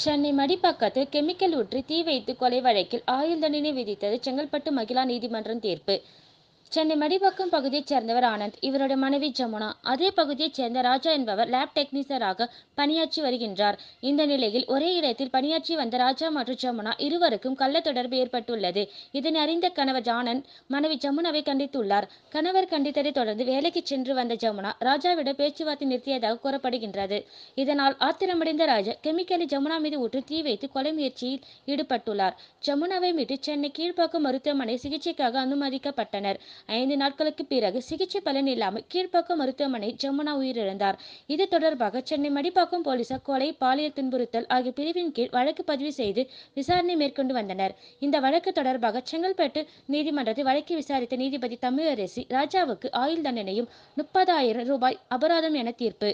Chennai மடிப்பாக்கத்தில் chemical ஊற்றி தீ வைத்து கொலை வழக்கில் ஆயுள் தண்டனை விதித்தது செங்கல்பட்டு மகிளா நீதிமன்றம் தீர்ப்பு சென்னை மடிவாக்கம் பகுதியைச் சேர்ந்தவர் ஆனந்த் இவருடைய மனைவி ஜமுனா அதே பகுதியைச் சேர்ந்த ராஜா என்பவர் லேப் டெக்னீசியராக பணியாற்றி வருகின்றார் இந்த நிலையில் ஒரே இடத்தில் பணியாற்றி வந்த ராஜா மற்றும் ஜமுனா இருவருக்கும் கள்ள தொடர்பு ஏற்பட்டுள்ளது இதனை அறிந்த கணவர் ஆனந்த் மனைவி ஜமுனாவை கண்டித்துள்ளார் கணவர் கண்டித்ததை தொடர்ந்து வேலைக்கு சென்று வந்த ஜமுனா ராஜாவிடம் பேச்சுவார்த்தை நிறுத்தியதாக கூறப்படுகின்றது இதனால் ஆத்திரமடைந்த ராஜா கெமிக்கலை ஜமுனா மீது ஊற்றி தீ வைத்து கொலை முயற்சியில் ஈடுபட்டுள்ளார் ஜமுனாவை மீட்டு சென்னை கீழ்ப்பாக்கம் மருத்துவமனை சிகிச்சைக்காக அனுமதிக்கப்பட்டனர் ஐந்து நாட்களுக்கு பிறகு சிகிச்சை பலன் இல்லாமல் கீழ்ப்பாக்கம் மருத்துவமனை ஜமுனா உயிரிழந்தார் இது தொடர்பாக சென்னை மடிப்பாக்கம் போலீசார் கொலை பாலியல் துன்புறுத்தல் ஆகிய பிரிவின் கீழ் வழக்கு பதிவு செய்து விசாரணை மேற்கொண்டு வந்தனர் இந்த வழக்கு தொடர்பாக செங்கல்பட்டு நீதிமன்றத்தில் வழக்கு விசாரித்த நீதிபதி தமிழரசி ராஜாவுக்கு ஆயுள் தண்டனையும் முப்பதாயிரம் ரூபாய் அபராதம் என தீர்ப்பு